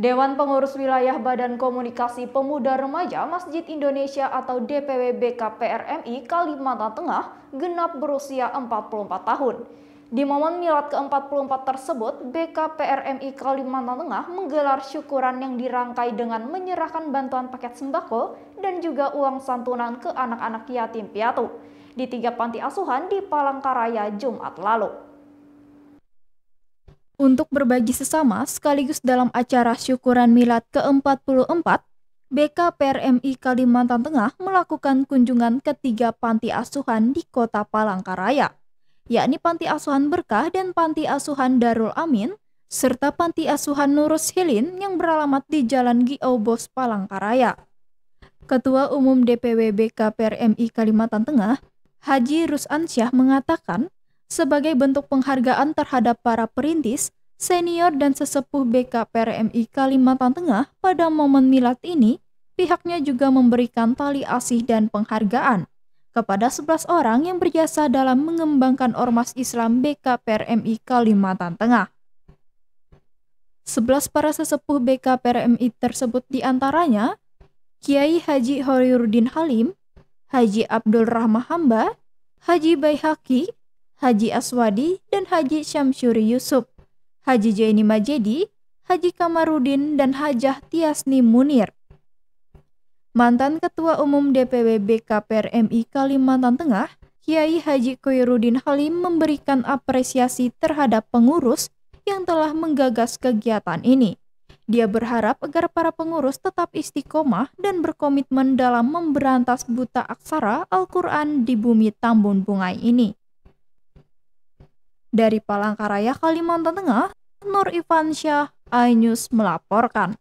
Dewan Pengurus Wilayah Badan Komunikasi Pemuda Remaja Masjid Indonesia atau DPW BKPRMI Kalimantan Tengah genap berusia 44 tahun. Di momen milad ke-44 tersebut, BKPRMI Kalimantan Tengah menggelar syukuran yang dirangkai dengan menyerahkan bantuan paket sembako dan juga uang santunan ke anak-anak yatim piatu di tiga panti asuhan di Palangkaraya Jumat lalu. Untuk berbagi sesama sekaligus dalam acara syukuran milad ke-44, BKPRMI Kalimantan Tengah melakukan kunjungan ke tiga panti asuhan di kota Palangkaraya, yakni Panti Asuhan Berkah dan Panti Asuhan Darul Amin, serta Panti Asuhan Nurus Hilin yang beralamat di Jalan Giobos Palangkaraya. Ketua Umum DPW BKPRMI Kalimantan Tengah, Haji Rusansyah mengatakan, sebagai bentuk penghargaan terhadap para perintis, senior dan sesepuh BKPRMI Kalimantan Tengah pada momen milad ini, pihaknya juga memberikan tali asih dan penghargaan kepada 11 orang yang berjasa dalam mengembangkan Ormas Islam BKPRMI Kalimantan Tengah. 11 para sesepuh BKPRMI tersebut diantaranya Kiai Haji Horiuddin Halim, Haji Abdul Rahmah Hamba, Haji Baihaki, Haji Aswadi dan Haji Syamsuri Yusuf, Haji Jaini Majedi, Haji Kamarudin dan Hajah Tiasni Munir. Mantan Ketua Umum DPW BKPR MI Kalimantan Tengah, Kiai Haji Koirudin Halim memberikan apresiasi terhadap pengurus yang telah menggagas kegiatan ini. Dia berharap agar para pengurus tetap istiqomah dan berkomitmen dalam memberantas buta aksara Al-Quran di bumi Tambun Bungai ini. Dari Palangkaraya, Kalimantan Tengah, Nur Ivansyah, iNews melaporkan.